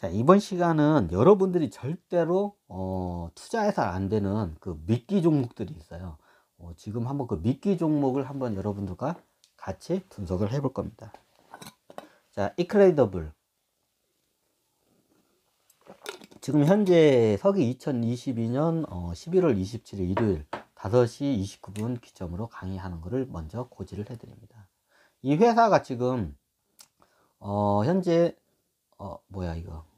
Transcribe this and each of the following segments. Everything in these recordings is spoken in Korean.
자, 이번 시간은 여러분들이 절대로 어, 투자해서 안 되는 그 미끼 종목들이 있어요. 어, 지금 한번 그 미끼 종목을 한번 여러분들과 같이 분석을 해 볼 겁니다. 자, 이크레이더블. 지금 현재 서기 2022년 어, 11월 27일 일요일 5시 29분 기점으로 강의하는 것을 먼저 고지를 해드립니다. 이 회사가 지금 어, 현재 어, 뭐야 이거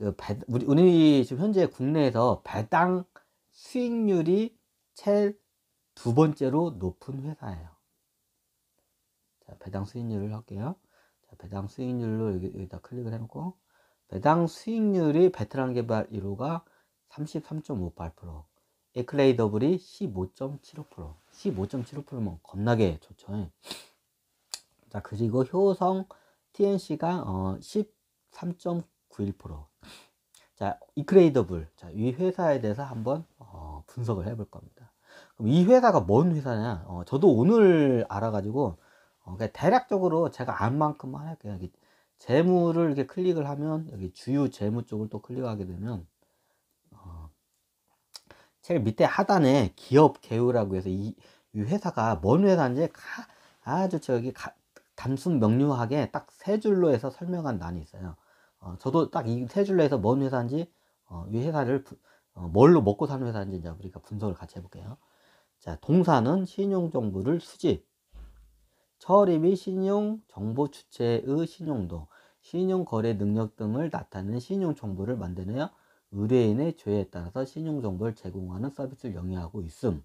그 배, 우리, 우리 지금 현재 국내에서 배당 수익률이 제두 번째로 높은 회사예요. 자, 배당 수익률을 할게요. 자, 배당 수익률로 여기, 여기다 클릭을 해놓고, 배당 수익률이 베테랑 개발 1호가 33.58%, 에클레이 더블이 15.75%, 15.75%면 겁나게 좋죠. 자, 그리고 효성 TNC가 어, 13.91%, 자, 이크레이더블. 자, 이 회사에 대해서 한번 어, 분석을 해볼 겁니다. 그럼 이 회사가 뭔 회사냐? 어, 저도 오늘 알아가지고 어, 그냥 대략적으로 제가 안 만큼만 할게요. 여기 재무를 이렇게 클릭을 하면 여기 주요 재무 쪽을 또 클릭하게 되면 어, 책 밑에 하단에 기업 개요라고 해서 이, 이 회사가 뭔 회사인지 가, 아주 저기 가, 단순 명료하게 딱 세 줄로 해서 설명한 난이 있어요. 어, 저도 딱 이 세 줄로에서 먼 회사인지 어, 이 회사를 부, 어, 뭘로 먹고 사는 회사인지 이제 우리가 분석을 같이 해볼게요. 자, 동사는 신용 정보를 수집, 처리및 신용 정보 주체의 신용도, 신용 거래 능력 등을 나타내는 신용 정보를 만드느냐 의뢰인의 죄에 따라서 신용 정보를 제공하는 서비스를 영위하고 있음.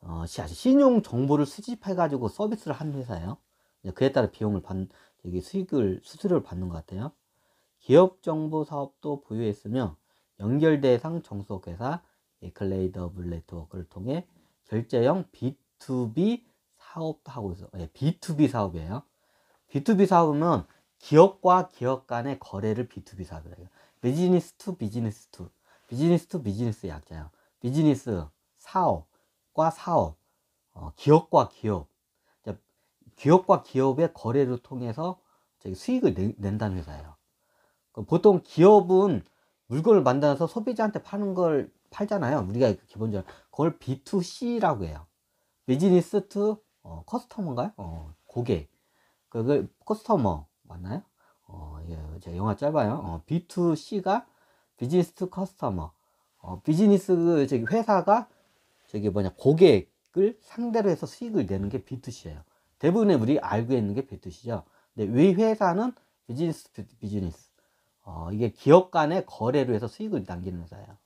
어, 신용 정보를 수집해 가지고 서비스를 한 회사예요. 그에 따라 비용을 받, 여기 수익을 수수료를 받는 것 같아요. 기업 정보 사업도 보유했으며 연결 대상 정속회사 에클레이더블 네트워크를 통해 결제형 B2B 사업도 하고 있어. 예, B2B 사업이에요. B2B 사업은 기업과 기업 간의 거래를 B2B 사업이라고 해요. 비즈니스 투 비즈니스 투. 비즈니스 투 비즈니스 약자예요. 비즈니스 사업과 사업, 어, 기업과 기업, 기업과 기업의 거래를 통해서 수익을 낸다는 회사예요. 그 보통 기업은 물건을 만들어서 소비자한테 파는 걸 팔잖아요. 우리가 그 기본적으로 그걸 B2C라고 해요. 비즈니스 투 어, 커스터머인가요? 어, 고객. 그걸 커스터머 맞나요? 어, 예, 제 영화 짧아요. 어, B2C가 비즈니스 투 커스터머. 어, 비즈니스 그 저기 회사가 저기 뭐냐 고객을 상대로 해서 수익을 내는 게 B2C예요. 대부분의 우리 알고 있는 게 뷰투시죠. 근데 위 회사는 비즈니스 비즈니스. 어, 이게 기업 간의 거래로 해서 수익을 남기는 회사예요. 자,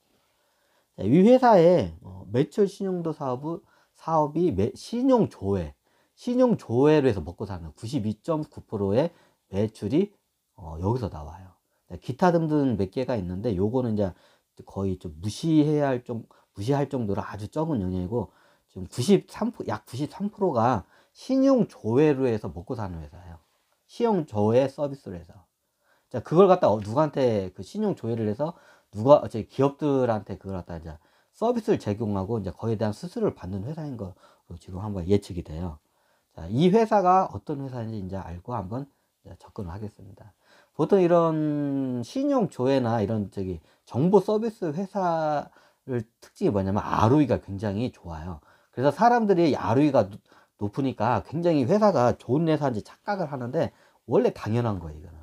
네, 위 회사의 어, 매출 신용도 사업을, 사업이 매, 신용 조회, 신용 조회로 해서 먹고 사는 92.9%의 매출이 어, 여기서 나와요. 자, 네, 기타 등등 몇 개가 있는데 요거는 이제 거의 좀 무시해야 할 좀 무시할 정도로 아주 적은 영역이고 지금 93%약 93%가 신용 조회로 해서 먹고 사는 회사예요. 신용 조회 서비스로 해서. 자, 그걸 갖다 어, 누구한테 그 신용 조회를 해서 누가 어째 기업들한테 그걸 갖다 이제 서비스를 제공하고 이제 거기에 대한 수수료를 받는 회사인 거로 지금 한번 예측이 돼요. 자, 이 회사가 어떤 회사인지 이제 알고 한번 접근을 하겠습니다. 보통 이런 신용 조회나 이런 저기 정보 서비스 회사를 특징이 뭐냐면 ROE가 굉장히 좋아요. 그래서 사람들이 ROE가 높으니까 굉장히 회사가 좋은 회사인지 착각을 하는데 원래 당연한 거예요, 이거는.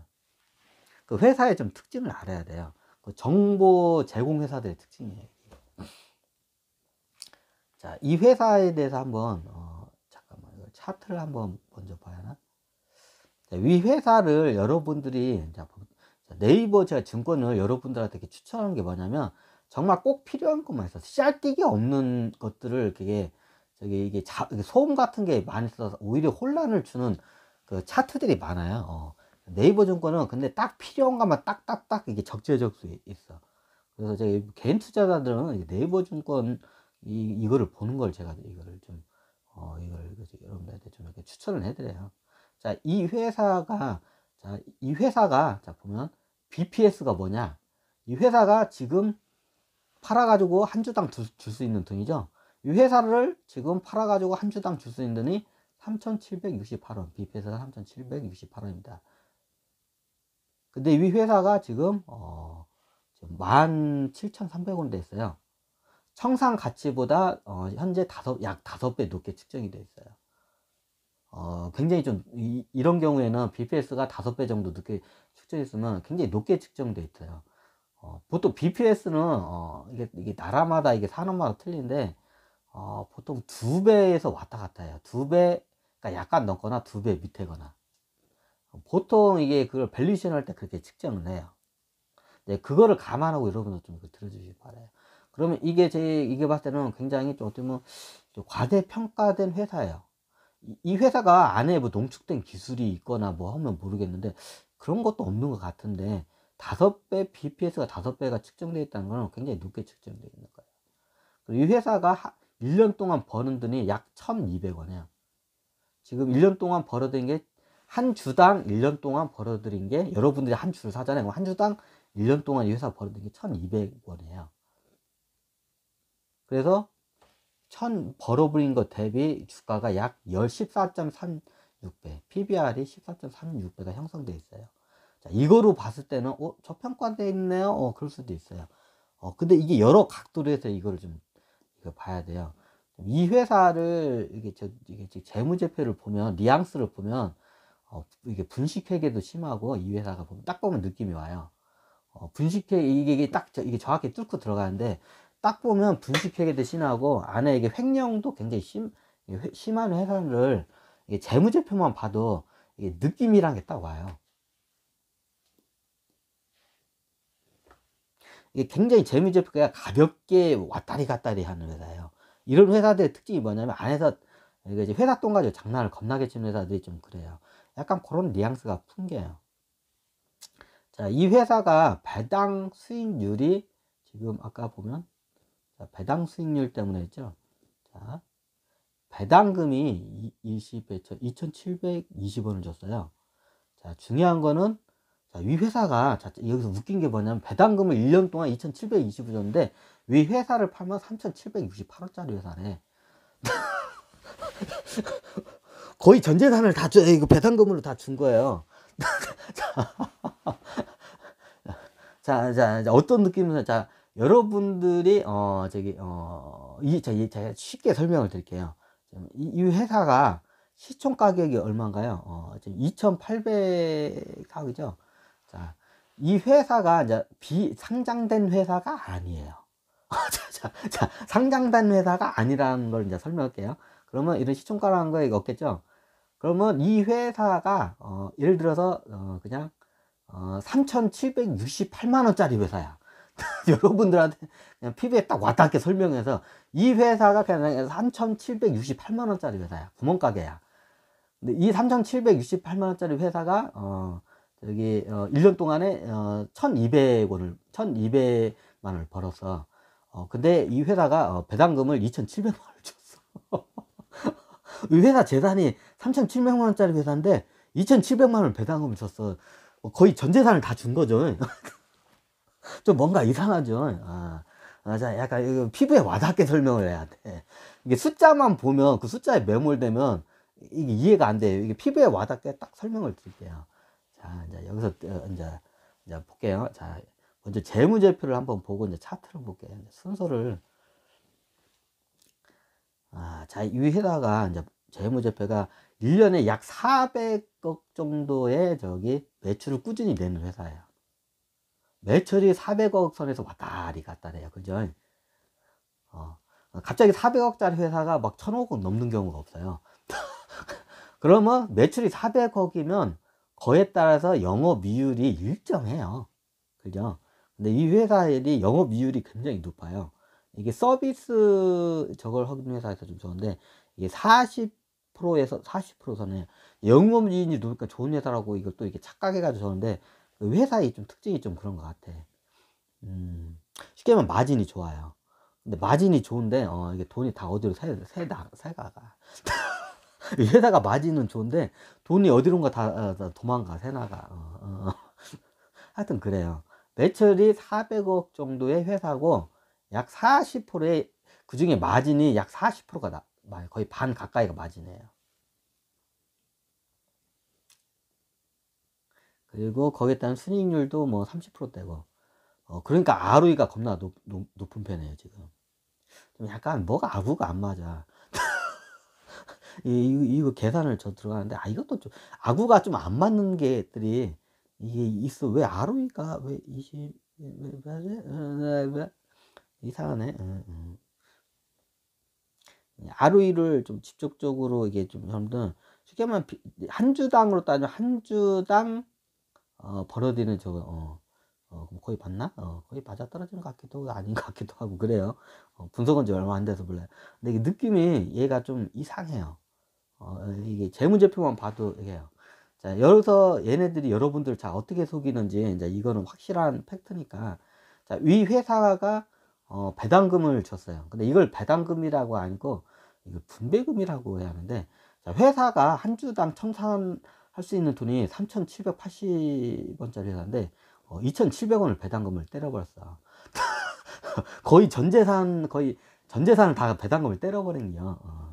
그 회사의 좀 특징을 알아야 돼요. 그 정보 제공 회사들의 특징이에요. 자, 이 회사에 대해서 한번 어, 잠깐만 이거 차트를 한번 먼저 봐야 하나? 자, 이 회사를 여러분들이 자, 네이버 제가 증권을 여러분들한테 추천하는 게 뭐냐면 정말 꼭 필요한 것만 해서 짤띠기 없는 것들을 그게 저기 이게 자, 소음 같은 게 많이 써서 오히려 혼란을 주는 그 차트들이 많아요. 어. 네이버 증권은 근데 딱 필요한 것만 딱딱딱 이게 적재적소에 있어. 그래서 제가 개인 투자자들은 네이버 증권 이, 이거를 보는 걸 제가 이거를 좀, 어, 이걸 여러분들한테 좀 이렇게 추천을 해드려요. 자, 이 회사가, 자, 이 회사가, 자, 보면 BPS가 뭐냐. 이 회사가 지금 팔아가지고 한 주당 줄 수 있는 돈이죠. 이 회사를 지금 팔아가지고 한 주당 주수인는 돈이 3,768원. 비페사가 3,768원입니다. 근데 이 회사가 지금, 어, 지금 17,300원 됐어요. 청산 가치보다, 어, 현재 다섯, 약 5배 높게 측정이 되어 있어요. 어, 굉장히 좀, 이, 런 경우에는 BPS가 5배 정도 높게 측정했으면 굉장히 높게 측정돼 있어요. 어, 보통 BPS는, 어, 이게, 이게 나라마다, 이게 산업마다 틀린데, 어, 보통 두 배에서 왔다 갔다 해요. 두 배, 그러니까 약간 넘거나 두 배 밑에거나. 보통 이게 그걸 밸류션 할 때 그렇게 측정을 해요. 네, 그거를 감안하고 여러분도 좀 들어주시기 바래요. 그러면 이게 제 이게 봤을 때는 굉장히 좀 어떻게 보면 좀 과대평가된 회사예요. 이 회사가 안에 뭐 농축된 기술이 있거나 뭐 하면 모르겠는데 그런 것도 없는 것 같은데 다섯 배 BPS가 다섯 배가 측정되어 있다는 거는 굉장히 높게 측정되어 있는 거예요. 그리고 이 회사가 1년 동안 버는 돈이 약 1200원이에요. 지금 1년 동안 벌어들인 게 한 주당 1년 동안 벌어들인 게 여러분들이 한 주를 사잖아요. 한 주당 1년 동안 이 회사 벌어들인 게 1200원이에요. 그래서 1000 벌어버린 것 대비 주가가 약 14.36배, PBR이 14.36배가 형성돼 있어요. 자, 이거로 봤을 때는 어, 저평가돼 있네요. 어, 그럴 수도 있어요. 어, 근데 이게 여러 각도로 해서 이거를 좀 봐야 돼요. 이 회사를 이게 저 이게 재무제표를 보면 리앙스를 보면 어, 이게 분식회계도 심하고 이 회사가 보면 딱 보면 느낌이 와요. 어, 분식회 이게, 이게 딱 저, 이게 정확히 뚫고 들어가는데 딱 보면 분식회계도 심하고 안에 이게 횡령도 굉장히 심 회, 심한 회사를 이게 재무제표만 봐도 이게 느낌이란 게 딱 와요. 이게 굉장히 재무제표가 가볍게 왔다리 갔다리 하는 회사예요. 이런 회사들의 특징이 뭐냐면 안에서 그러 이제 회사 돈 가지고 장난을 겁나게 치는 회사들이 좀 그래요. 약간 그런 뉘앙스가 풍겨요. 자, 이 회사가 배당 수익률이 지금 아까 보면 배당 수익률 때문에 했죠. 자, 배당금이 2 0배 2,720원을 줬어요. 자, 중요한 거는 자, 아, 위 회사가 자, 여기서 웃긴 게 뭐냐면 배당금을 1년 동안 2 7 2 5줬인데위 회사를 팔면 3,768원짜리 회사네 거의 전 재산을 다 줘, 이거 배당금으로 다 준 거예요. 자, 자, 자, 어떤 느낌이냐. 자, 여러분들이, 어, 저기, 어, 이, 자, 이, 제가 쉽게 설명을 드릴게요. 이, 이 회사가 시총 가격이 얼마인가요? 어, 2,800 가격이죠. 자, 아, 이 회사가 이제 비상장된 회사가 아니에요. 자, 자, 자, 상장된 회사가 아니라는 걸 이제 설명할게요. 그러면 이런 시총가라는 거 이거 없겠죠? 그러면 이 회사가 어, 예를 들어서 어, 그냥 어, 3,768만원짜리 회사야. 여러분들한테 그냥 피부에 딱 와닿게 설명해서 이 회사가 그냥 3,768만원짜리 회사야. 구멍가게야. 근데 이 3,768만원짜리 회사가 어, 저기 어, 1년 동안에 어, 1,200원을 1,200만 원을 벌었어. 어, 근데 이 회사가 어, 배당금을 2,700만 원을 줬어. 이 회사 재산이 3,700만 원짜리 회사인데 2,700만 원을 배당금을 줬어. 어, 거의 전 재산을 다 준 거죠. 좀 뭔가 이상하죠. 아, 맞아. 약간 이거 피부에 와닿게 설명을 해야 돼. 이게 숫자만 보면 그 숫자에 매몰되면 이게 이해가 안 돼요. 이게 피부에 와닿게 딱 설명을 드릴게요. 자, 아, 이제 여기서 어, 이제, 이제 볼게요. 자, 먼저 재무제표를 한번 보고 이제 차트를 볼게요. 순서를 아, 자, 위에다가 이제 재무제표가 1년에 약 400억 정도의 저기 매출을 꾸준히 내는 회사예요. 매출이 400억 선에서 왔다리 갔다래요. 그죠? 어, 갑자기 400억짜리 회사가 막 1000억 원 넘는 경우가 없어요. 그러면 매출이 400억이면 거에 따라서 영업 이율이 일정해요. 그죠? 근데 이 회사들이 영업 이율이 굉장히 높아요. 이게 서비스 저걸 하는 회사에서 좀 좋은데 이게 40%에서 40% 선에 영업 이윤이 높으니까 좋은 회사라고 이걸 또 이게 착각해가지고 저는데 그 회사의 좀 특징이 좀 그런 것 같아. 음, 쉽게 말하면 마진이 좋아요. 근데 마진이 좋은데 어, 이게 돈이 다 어디로 새, 새다 새가가. 회사가 마진은 좋은데 돈이 어디론가 다, 어, 다 도망가 세나가 어, 어. 하여튼 그래요 매출이 400억 정도의 회사고 약 40%의 그 중에 마진이 약 40%가 나, 거의 반 가까이가 마진이에요 그리고 거기에 따른 순익률도 뭐 30%대고 어, 그러니까 ROE가 겁나 높, 높, 높은 편이에요 지금 좀 약간 뭐가 아부가 안 맞아 이, 거 계산을 저 들어가는데 아 이것도 좀 아구가 좀 안 맞는 게들이 이게 있어 왜 아로이가 왜 20... 이상하네 아로이를 좀 직접적으로 이게 좀 여러분들 쉽게 말하면 한 주당으로 따지면 한 주당 어, 벌어지는 저거 어. 어, 거의 봤나? 어, 거의 맞아떨어진 것 같기도 하고 아닌 것 같기도 하고 그래요. 어, 분석은 지 얼마 안 돼서 몰라요. 근데 느낌이 얘가 좀 이상해요. 어, 이게 재무제표만 봐도 이게요. 자, 여기서 얘네들이 여러분들 자 어떻게 속이는지 이제 이거는 확실한 팩트니까 자, 위 회사가 어, 배당금을 줬어요. 근데 이걸 배당금이라고 아니고 이걸 분배금이라고 해야 하는데 자, 회사가 한 주당 청산할 수 있는 돈이 3,780원짜리 회사인데 어, 2,700원을 배당금을 때려버렸어. 거의 전 재산 거의 전 재산을 다 배당금을 때려버린 거야. 어.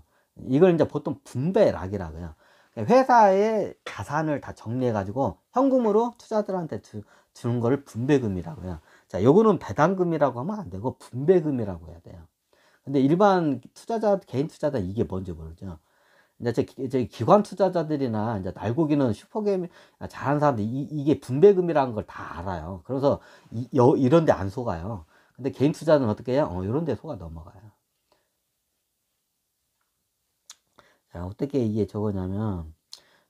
이걸 이제 보통 분배락이라고 해요. 그러니까 회사의 자산을 다 정리해가지고 현금으로 투자들한테 주, 주는 거를 분배금이라고 해요. 자, 요거는 배당금이라고 하면 안 되고 분배금이라고 해야 돼요. 근데 일반 투자자, 개인 투자자 이게 뭔지 모르죠. 이제 제 기관 투자자들이나 이제 날고기는 슈퍼게임 아, 잘하는 사람들 이, 이게 분배금이라는 걸 다 알아요. 그래서 이, 런데 안 속아요. 근데 개인 투자는 어떻게 해요? 어, 이런 데 속아 넘어가요. 자, 어떻게 이게 적었냐면,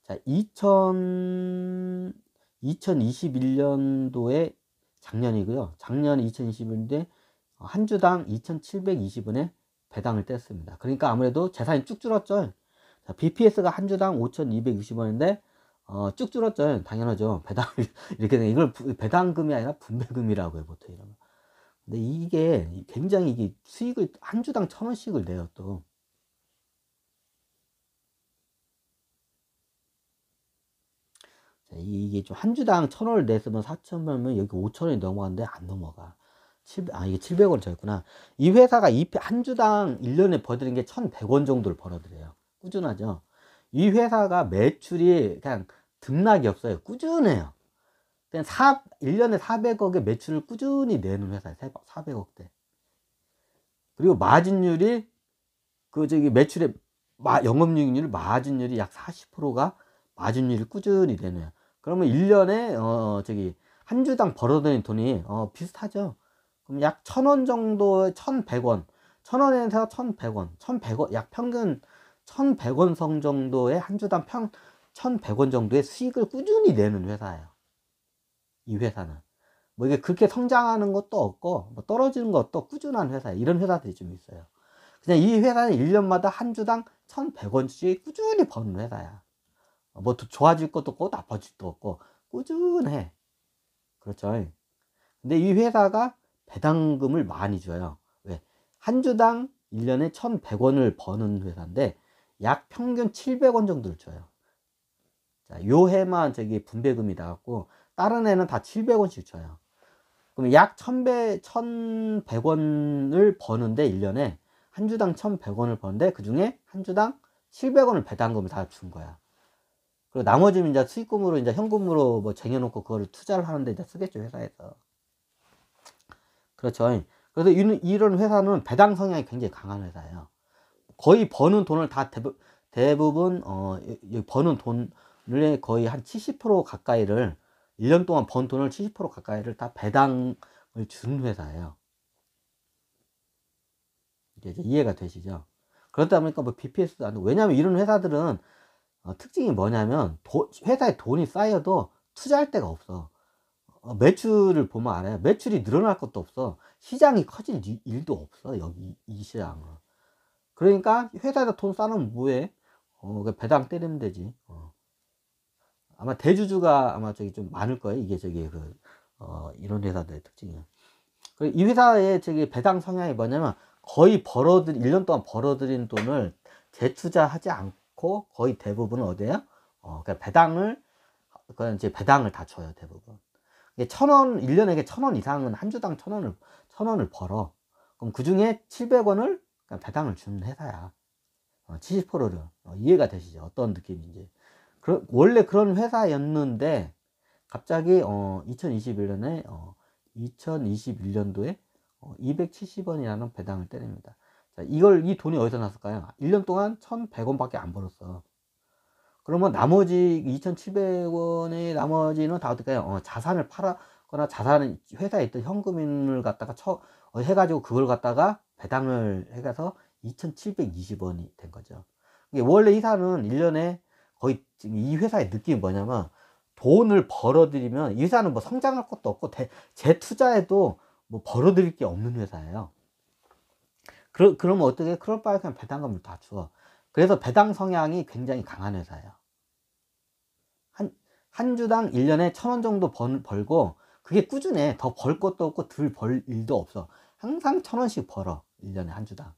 자, 2000, 2021년도에 작년이고요. 작년 2021년도에 한 주당 2,720원에 배당을 뗐습니다. 그러니까 아무래도 재산이 쭉 줄었죠. 자, BPS가 한 주당 5,260원인데, 어, 쭉 줄었죠. 당연하죠. 배당, 을 이렇게, 되 이걸 배당금이 아니라 분배금이라고 해요, 보통 이러면. 근데 이게 굉장히 이게 수익을 한 주당 천 원씩을 내요, 또. 이게 좀 한 주당 천 원을 냈으면 사천 원이면 여기 오천 원이 넘어가는데 안 넘어가. 7, 아, 이게 700원 저였구나. 이 회사가 이, 한 주당 1년에 벌드는 어게 1100원 정도를 벌어들여요. 꾸준하죠. 이 회사가 매출이 그냥 등락이 없어요. 꾸준해요. 그냥 4, 1년에 400억의 매출을 꾸준히 내는 회사예요. 400억대. 그리고 마진율이 그 저기 매출의 마, 영업이익률 마진율이 약 40%가 마진율이 꾸준히 되네요. 그러면 1년에 어, 어 저기 한 주당 벌어드는 돈이 어 비슷하죠. 그럼 약 천 원 정도 1,100원. 1,000원에서 1,100원. 1,100원 약 평균 1,100원 성 정도의 한 주당 평 1,100원 정도의 수익을 꾸준히 내는 회사예요. 이 회사는. 뭐 이게 그렇게 성장하는 것도 없고 뭐 떨어지는 것도 꾸준한 회사예요. 이런 회사들이 좀 있어요. 그냥 이 회사는 1년마다 한 주당 1,100원씩 꾸준히 버는 회사야. 뭐 좋아질 것도 없고 나빠질 것도 없고 꾸준해. 그렇죠. 근데 이 회사가 배당금을 많이 줘요. 왜? 한 주당 1년에 1,100원을 버는 회사인데 약 평균 700원 정도를 줘요. 자, 요 해만 저기 분배금이 나왔고 다른 애는 다 700원씩 줘요. 그럼 약1배 1100원을 버는데 1년에 한 주당 1100원을 버는데 그 중에 한 주당 700원을 배당금을 다 준 거야. 그리고 나머지는 이제 수익금으로 이제 현금으로 뭐 쟁여놓고 그거를 투자를 하는데 이제 쓰겠죠 회사에서 그렇죠 그래서 이런 회사는 배당 성향이 굉장히 강한 회사예요 거의 버는 돈을 다 대부, 대부분 어, 버는 돈을 거의 한 70% 가까이를 1년 동안 번 돈을 70% 가까이를 다 배당을 준 회사예요 이제 이해가 되시죠 그렇다 보니까 뭐 BPS도 안 되고 왜냐하면 이런 회사들은 어, 특징이 뭐냐면 도, 회사에 돈이 쌓여도 투자할 데가 없어 어, 매출을 보면 알아요 매출이 늘어날 것도 없어 시장이 커질 일도 없어 여기 이 시장은 그러니까 회사에다 돈 쌓으면 뭐해 어, 그 배당 때리면 되지 어. 아마 대주주가 아마 저기 좀 많을 거예요 이게 저기 그 어, 이런 회사들의 특징이이 회사의 저기 배당 성향이 뭐냐면 거의 벌어들 1년 동안 벌어들인 돈을 재투자하지 않고 않고 거의 대부분은 어디예요? 어, 그러니까 배당을 그 이제 배당을 다 줘요 대부분. 이게 천 원, 1년에 천원 이상은 한 주당 천 원을 천 원을 벌어. 그럼 그 중에 700원을 배당을 주는 회사야. 어, 70%를 어, 이해가 되시죠? 어떤 느낌인지. 그 원래 그런 회사였는데 갑자기 어, 2021년에 어, 2021년도에 어, 270원이라는 배당을 때립니다. 자, 이걸 이 돈이 어디서 났을까요? 1년 동안 1,100원밖에 안 벌었어. 그러면 나머지 2,700원의 나머지는 다 어떨까요? 어, 자산을 팔거나 자산은 회사에 있던 현금을 갖다가 처, 어, 해가지고 그걸 갖다가 배당을 해가서 2,720원이 된 거죠. 이게 원래 이사는 1년에 거의 이 회사의 느낌이 뭐냐면 돈을 벌어들이면 이 회사는 뭐 성장할 것도 없고 대, 재투자해도뭐 벌어들일 게 없는 회사예요. 그러, 그러면 어떻게 그럴 바에 그냥 배당금을 다 줘. 그래서 배당 성향이 굉장히 강한 회사예요. 한, 한 주당 1년에 천 원 정도 번, 벌고 그게 꾸준해. 더 벌 것도 없고 덜 벌 일도 없어. 항상 천 원씩 벌어. 1년에 한 주당.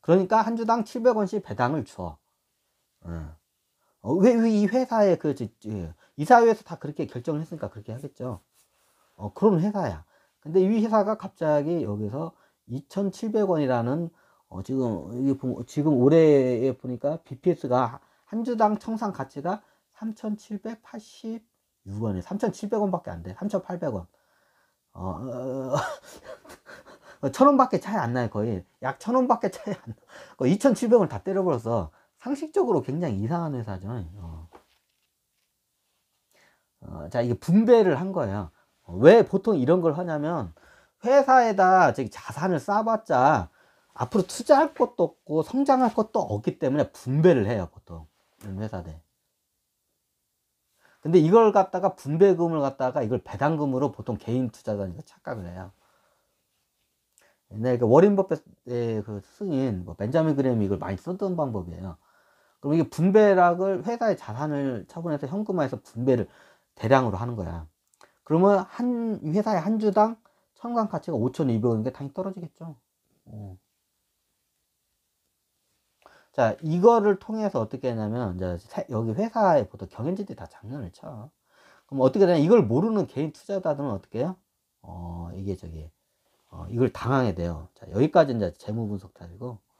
그러니까 한 주당 700원씩 배당을 줘. 응. 예. 어, 왜, 왜이 회사의 그, 이사회에서 다 그렇게 결정을 했으니까 그렇게 하겠죠. 어, 그런 회사야. 근데 이 회사가 갑자기 여기서 2,700원이라는 어, 지금 지금 올해에 보니까 BPS가 한 주당 청산 가치가 3,786원이 3,700원밖에 안 돼. 3,800원. 어, 어, 어, 천 원밖에 차이 안 나요 거의 약 천 원밖에 차이 안 나. 2,700원 다 때려버려서 상식적으로 굉장히 이상한 회사죠. 어. 어, 자 이게 분배를 한 거예요. 왜 보통 이런 걸 하냐면 회사에다 자산을 쌓아봤자 앞으로 투자할 것도 없고 성장할 것도 없기 때문에 분배를 해요 보통 이런 회사들 근데 이걸 갖다가 분배금을 갖다가 이걸 배당금으로 보통 개인 투자자니까 착각을 해요 옛날에 그 워린 버핏의 그승인뭐 벤자민 그램이 이걸 많이 쓰던 방법이에요 그럼 이게 분배락을 회사의 자산을 처분해서 현금화해서 분배를 대량으로 하는 거야 그러면 한 회사의 한 주당 상관 가치가 5 2 0 0원인니 당연히 떨어지겠죠. 어. 자, 이거를 통해서 어떻게 하냐면, 이제 여기 회사에 보통 경영진들이 다 장난을 쳐. 그럼 어떻게 되냐? 이걸 모르는 개인 투자자들은 어떻게 해요? 어, 이게 저기, 어, 이걸 당황해 돼요. 자, 여기까지 이제 재무 분석 자리고.